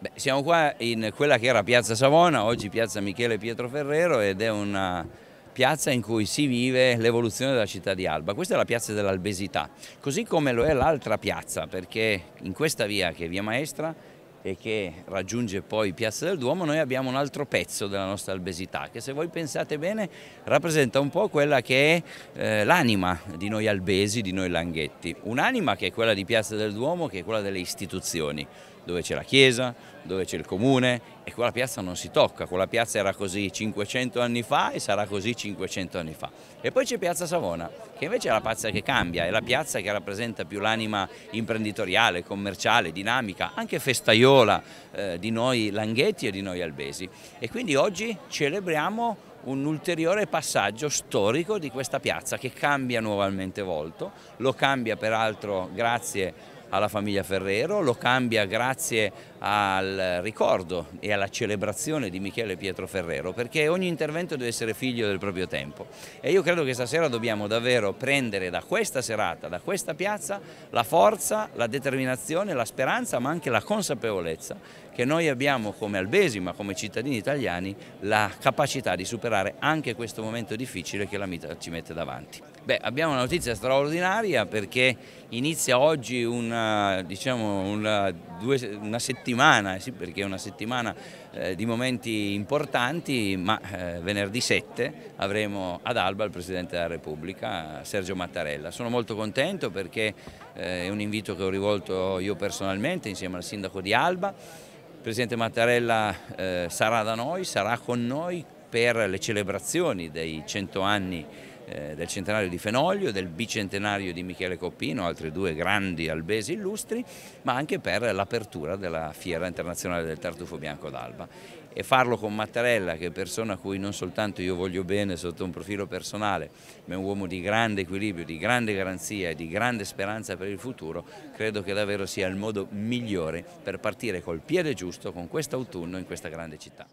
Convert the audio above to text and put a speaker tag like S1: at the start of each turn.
S1: Beh, siamo qua in quella che era Piazza Savona, oggi Piazza Michele Pietro Ferrero ed è una piazza in cui si vive l'evoluzione della città di Alba. Questa è la piazza dell'Albesità, così come lo è l'altra piazza, perché in questa via che è Via Maestra e che raggiunge poi Piazza del Duomo, noi abbiamo un altro pezzo della nostra albesità che se voi pensate bene rappresenta un po' quella che è eh, l'anima di noi albesi, di noi langhetti, un'anima che è quella di Piazza del Duomo, che è quella delle istituzioni, dove c'è la chiesa, dove c'è il comune e quella piazza non si tocca, quella piazza era così 500 anni fa e sarà così 500 anni fa. E poi c'è Piazza Savona, che invece è la piazza che cambia, è la piazza che rappresenta più l'anima imprenditoriale, commerciale, dinamica, anche festaiola eh, di noi Langhetti e di noi Albesi. E quindi oggi celebriamo un ulteriore passaggio storico di questa piazza che cambia nuovamente volto, lo cambia peraltro grazie a alla famiglia Ferrero, lo cambia grazie al ricordo e alla celebrazione di Michele Pietro Ferrero, perché ogni intervento deve essere figlio del proprio tempo. E io credo che stasera dobbiamo davvero prendere da questa serata, da questa piazza, la forza, la determinazione, la speranza, ma anche la consapevolezza che noi abbiamo come albesi, ma come cittadini italiani, la capacità di superare anche questo momento difficile che la vita ci mette davanti. Beh, abbiamo una notizia straordinaria perché inizia oggi una, eh, diciamo, una, eh, due, una settimana, eh sì, perché è una settimana eh, di momenti importanti, ma eh, venerdì 7 avremo ad Alba il Presidente della Repubblica, Sergio Mattarella. Sono molto contento perché eh, è un invito che ho rivolto io personalmente insieme al Sindaco di Alba. Il Presidente Mattarella sarà da noi, sarà con noi per le celebrazioni dei 100 anni eh, del centenario di Fenoglio, del bicentenario di Michele Coppino, altri due grandi albesi illustri, ma anche per l'apertura della Fiera Internazionale del Tartufo Bianco d'Alba. E farlo con Mattarella, che è persona a cui non soltanto io voglio bene sotto un profilo personale, ma è un uomo di grande equilibrio, di grande garanzia e di grande speranza per il futuro, credo che davvero sia il modo migliore per partire col piede giusto con questo autunno in questa grande città.